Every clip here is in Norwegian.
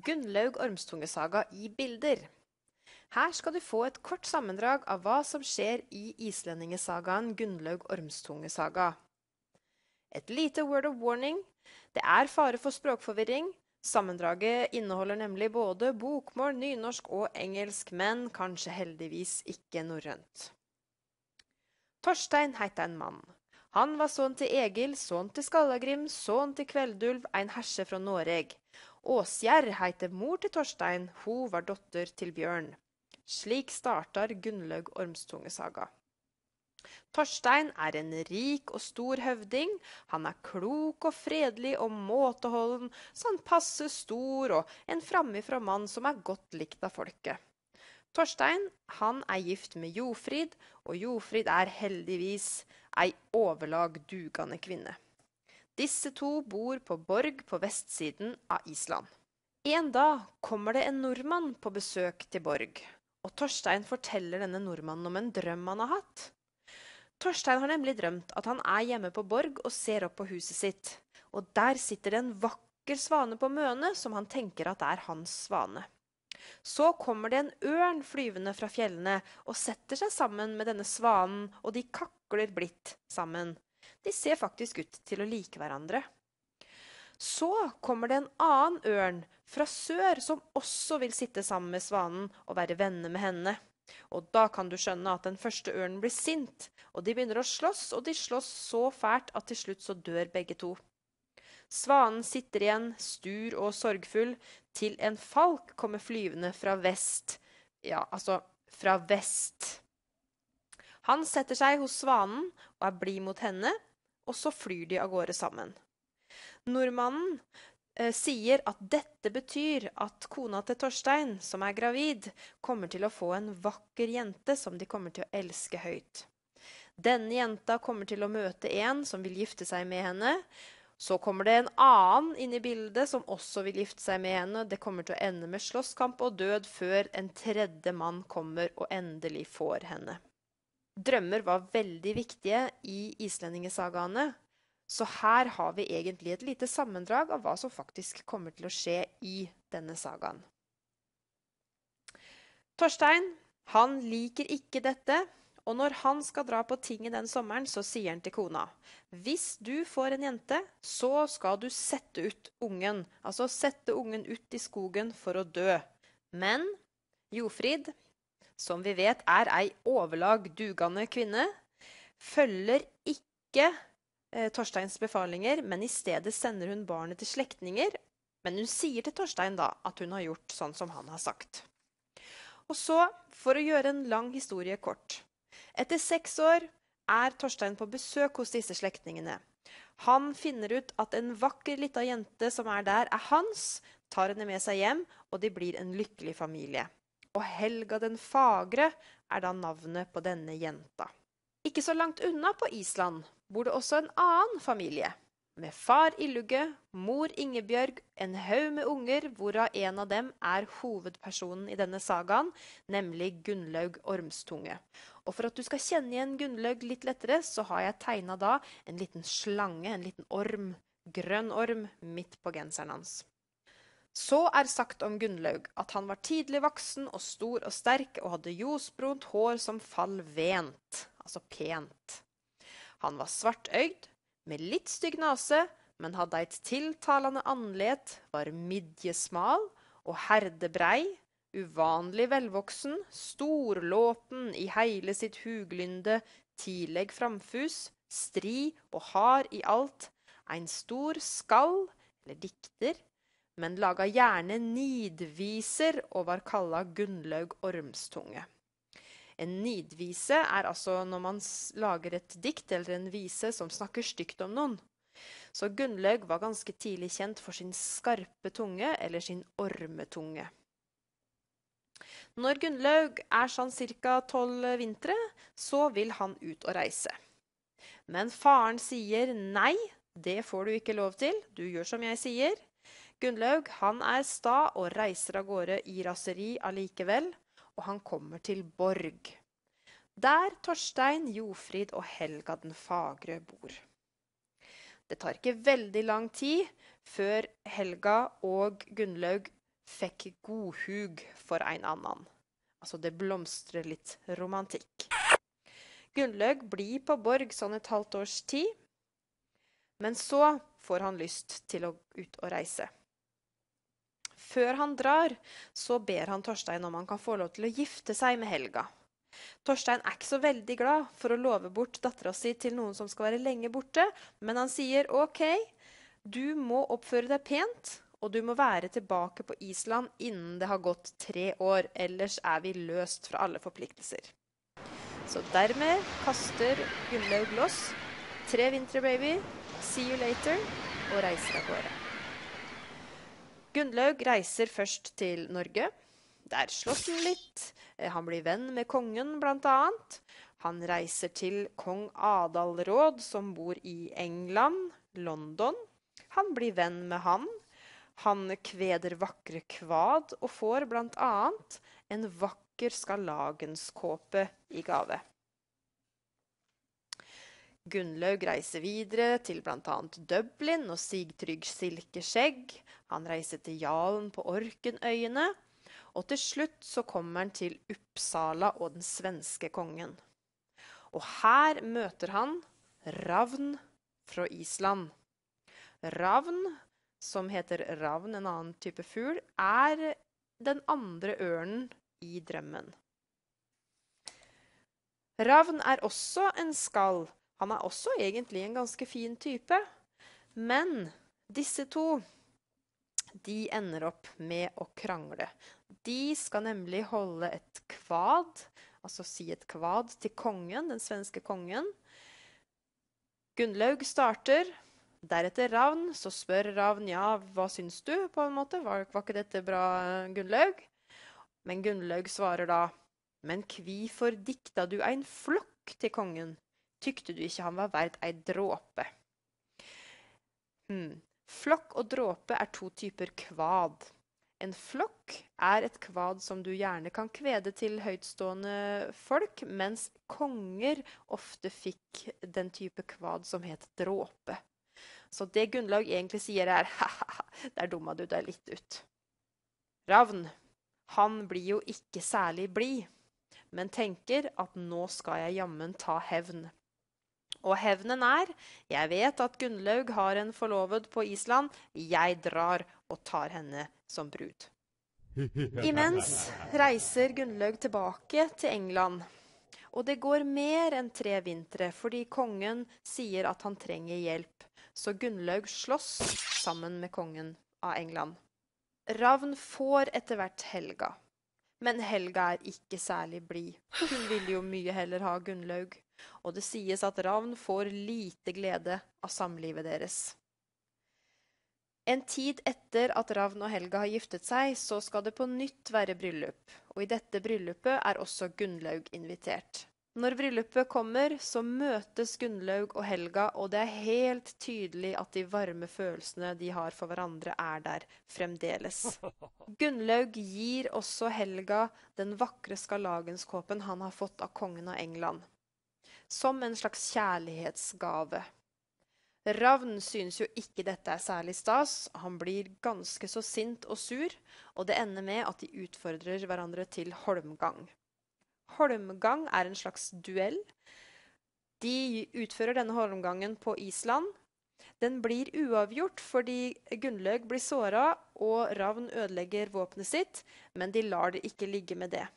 Gunnlaug ormstunge saga i bilder. Her skal du få et kort sammendrag av hva som skjer i islendingesagaen Gunnlaug ormstunge saga Et lite word of warning. Det er fare for språkforvirring. Sammendraget inneholder nemlig både bokmål, nynorsk og engelsk, men kanskje heldigvis ikke norrønt. Torstein het en mann. Han var sønn til Egil, sønn til Skallagrim, sønn til Kveldulv, en herse fra Noreg. Åsgjerr heiter mor til Torstein, hun var dotter til Bjørn. Slik startar Gunnlaug saga Torstein er en rik og stor høvding. Han er klok og fredelig og måteholden, så han passer stor og en framifrå mann som er godt likt av folket. Torstein han er gift med Jofrid, og Jofrid er heldigvis ei overlag dugende kvinne. Disse to bor på Borg på vestsiden av Island. En dag kommer det en nordmann på besøk til Borg, og Torstein forteller denne nordmannen om en drøm han har hatt. Torstein har nemlig drømt at han er hjemme på Borg og ser opp på huset sitt, og der sitter det en vakker svane på møne som han tenker at er hans svane. Så kommer det en ørn flyvende fra fjellene og setter seg sammen med denne svanen, og de kakler blidt sammen. De ser faktisk ut til å like hverandre. Så kommer det en annen ørn fra sør som også vil sitte sammen med svanen og være venner med henne. Og da kan du skjønne at den første ørnen blir sint, og de begynner å slåss, og de slåss så fælt at til slutt så dør begge to. Svanen sitter igjen, stur og sorgfull, til en falk kommer flyvende fra vest. Ja, altså fra vest. Han setter seg hos svanen og er blid mot henne, og så flyr de av gårde sammen. Nordmannen eh, sier at dette betyr at kona til Torstein, som er gravid, kommer til å få en vakker jente som de kommer til å elske høyt. Denne jenta kommer til å møte en som vil gifte seg med henne. Så kommer det en annen inn i bildet som også vil gifte seg med henne. Det kommer til å ende med slåsskamp og død før en tredje mann kommer og endelig får henne. Drømmer var veldig viktige i islendingesagaene, så her har vi egentlig et lite sammendrag av hva som faktisk kommer til å skje i denne sagaen. Torstein, han liker ikke dette, og når han skal dra på tinget den sommeren, så sier han til kona Hvis du får en jente, så skal du sette ut ungen. Altså sette ungen ut i skogen for å dø. Men Jofrid, som vi vet er ei overlag dugende kvinne, følger ikke eh, Torsteins befalinger, men i stedet sender hun barnet til slektninger. Men hun sier til Torstein da at hun har gjort sånn som han har sagt. Og så, for å gjøre en lang historie kort Etter seks år er Torstein på besøk hos disse slektningene. Han finner ut at en vakker lita jente som er der, er hans, tar henne med seg hjem, og de blir en lykkelig familie og Helga den fagre er da navnet på denne jenta. Ikke så langt unna på Island bor det også en annen familie, med far Illugge, mor Ingebjørg, en haug med unger, hvorav en av dem er hovedpersonen i denne sagaen, nemlig Gunnlaug Ormstunge. Og for at du skal kjenne igjen Gunnlaug litt lettere, så har jeg tegna da en liten slange, en liten orm, grønn orm, midt på genseren hans. Så er sagt om Gunnlaug at han var tidlig voksen og stor og sterk og hadde ljosbrunt hår som fall vent, altså pent. Han var svartøyd, med litt stygg nese, men hadde eit tiltalende andlet, var midjesmal og herdebrei, uvanlig velvoksen, storlåpen i heile sitt huglynde, tidleg framfus, stri og hard i alt, ein stor skall, eller dikter, men laga gjerne nidviser og var kalla Gunnlaug Ormstunge. En nidvise er altså når man lager et dikt eller en vise som snakker stygt om noen. Så Gunnlaug var ganske tidlig kjent for sin skarpe tunge, eller sin ormetunge. Når Gunnlaug er sånn ca. tolv vintre, så vil han ut og reise. Men faren sier nei, det får du ikke lov til, du gjør som jeg sier. Gunnlaug han er sta og reiser av gårde i raseri allikevel, og han kommer til Borg. Der Torstein, Jofrid og Helga den fagre bor. Det tar ikke veldig lang tid før Helga og Gunnlaug fikk godhug for en annen. Altså, det blomstrer litt romantikk. Gunnlaug blir på Borg sånn et halvt års tid. Men så får han lyst til å ut og reise. Før han drar, så ber han Torstein om han kan få lov til å gifte seg med Helga. Torstein er ikke så veldig glad for å love bort dattera si til noen som skal være lenge borte, men han sier OK, du må oppføre deg pent, og du må være tilbake på Island innen det har gått tre år, ellers er vi løst fra alle forpliktelser. Så dermed kaster Gunnlaug Gloss tre vintre, baby, see you later, og reiser av gårde. Gunnlaug reiser først til Norge. Der slåss han litt. Eh, han blir venn med kongen, blant annet. Han reiser til kong Adalråd, som bor i England, London. Han blir venn med han. Han kveder vakre kvad, og får blant annet en vakker skalagenskåpe i gave. Gunnlaug reiser videre til bl.a. Dublin og Sigtrygg Silkeskjegg. Han reiser til Jalen på Orkenøyene. Og til slutt så kommer han til Uppsala og den svenske kongen. Og her møter han Ravn fra Island. Ravn, som heter ravn, en annen type fugl, er den andre ørnen i drømmen. Ravn er også en skall han er også egentlig en ganske fin type. Men disse to de ender opp med å krangle. De skal nemlig holde et kvad, altså si et kvad, til kongen, den svenske kongen. Gunnlaug starter, deretter Ravn. Så spør Ravn ja, hva syns du, på en måte. Var, var ikke dette bra, Gunnlaug? Men Gunnlaug svarer da, men kvifor dikta du ein flokk til kongen? tykte du ikke han var verdt ei dråpe. Hmm. Flokk og dråpe er to typer kvad. En flokk er et kvad som du gjerne kan kvede til høytstående folk, mens konger ofte fikk den type kvad som het dråpe. Så det Gunnlaug egentlig sier, er ha-ha, der dumma du deg litt ut. Ravn, han blir jo ikke særlig blid, men tenker at nå skal jeg jammen ta hevn og hevnen er Jeg vet at Gunnlaug har en forlovet på Island. Jeg drar og tar henne som brud. Imens reiser Gunnlaug tilbake til England. Og det går mer enn tre vintre fordi kongen sier at han trenger hjelp. Så Gunnlaug slåss sammen med kongen av England. Ravn får etter hvert Helga. Men Helga er ikke særlig blid. Hun ville jo mye heller ha Gunnlaug og det sies at ravn får lite glede av samlivet deres. En tid etter at Ravn og Helga har giftet seg, så skal det på nytt være bryllup, og i dette bryllupet er også Gunnlaug invitert. Når bryllupet kommer, så møtes Gunnlaug og Helga, og det er helt tydelig at de varme følelsene de har for hverandre, er der fremdeles. Gunnlaug gir også Helga den vakre skarlagenskåpen han har fått av kongen av England som en slags kjærlighetsgave. Ravn synes jo ikke dette er særlig stas. Han blir ganske så sint og sur, og det ender med at de utfordrer hverandre til holmgang. Holmgang er en slags duell. De utfører denne holmgangen på Island. Den blir uavgjort fordi Gunnlaug blir såra og Ravn ødelegger våpenet sitt, men de lar det ikke ligge med det.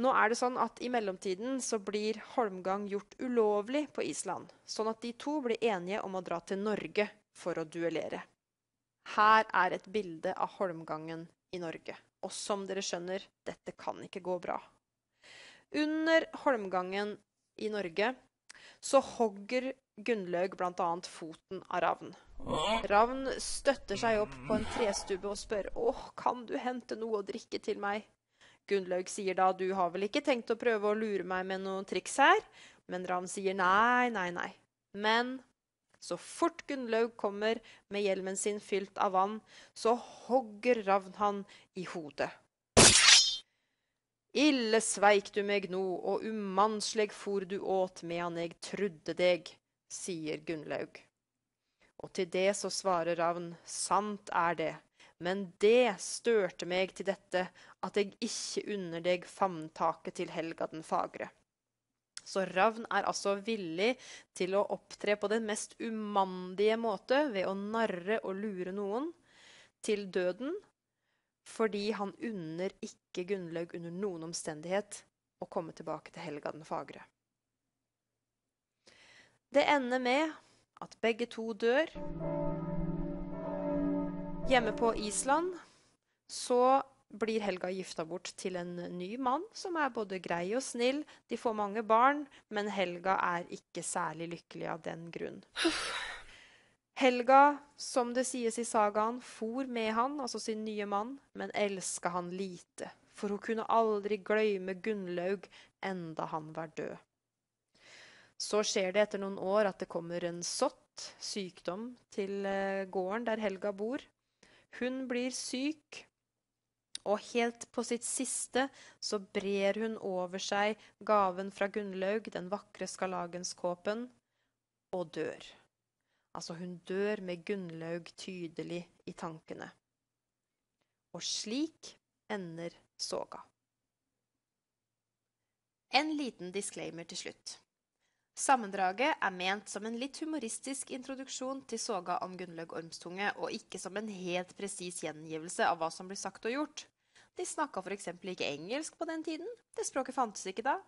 Nå er det sånn at I mellomtiden så blir holmgang gjort ulovlig på Island, sånn at de to blir enige om å dra til Norge for å duellere. Her er et bilde av holmgangen i Norge. Og som dere skjønner, dette kan ikke gå bra. Under holmgangen i Norge så hogger Gunnlaug bl.a. foten av Ravn. Ravn støtter seg opp på en trestubbe og spør «Åh, kan du hente noe å drikke til meg? Gunnlaug sier da 'du har vel ikke tenkt å prøve å lure meg med noen triks her'? Men Ravn sier nei, nei, nei. Men så fort Gunnlaug kommer med hjelmen sin fylt av vann, så hogger Ravn han i hodet. Ille sveik du meg nå, og umannsleg for du åt medan eg trudde deg, sier Gunnlaug. Og til det så svarer Ravn, sant er det, men det størte meg til dette, at jeg ikke unner deg favntaket til Helga den fagre. Så Ravn er altså villig til å opptre på den mest umandige måte ved å narre og lure noen til døden, fordi han unner ikke Gunnlaug under noen omstendighet å komme tilbake til Helga den fagre. Det ender med at begge to dør. Hjemme på Island så blir Helga gifta bort til en ny mann som er både grei og snill. De får mange barn, men Helga er ikke særlig lykkelig av den grunn. Helga, som det sies i sagaen, for med han, altså sin nye mann, men elska han lite, for hun kunne aldri glemme Gunnlaug enda han var død. Så skjer det etter noen år at det kommer en sott, sykdom, til eh, gården der Helga bor. Hun blir syk, og helt på sitt siste så brer hun over seg gaven fra Gunnlaug, den vakre skarlagenskåpen, og dør. Altså, hun dør med Gunnlaug tydelig i tankene. Og slik ender soga. En liten disclaimer til slutt. Sammendraget er ment som en litt humoristisk introduksjon til soga om Gunnlaug Ormstunge, og ikke som en helt presis gjengivelse av hva som blir sagt og gjort. De snakka f.eks. ikke engelsk på den tiden. Det språket fantes ikke da.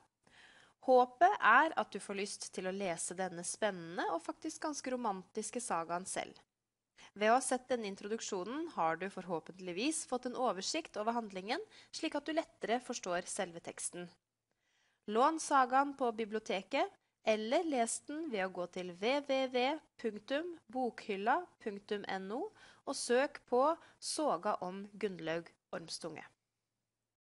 Håpet er at du får lyst til å lese denne spennende og faktisk ganske romantiske sagaen selv. Ved å ha sett denne introduksjonen har du forhåpentligvis fått en oversikt over handlingen, slik at du lettere forstår selve teksten. Lån sagaen på biblioteket, eller les den ved å gå til www.bokhylla.no og søk på 'Soga om Gunnlaug Ormstunge'.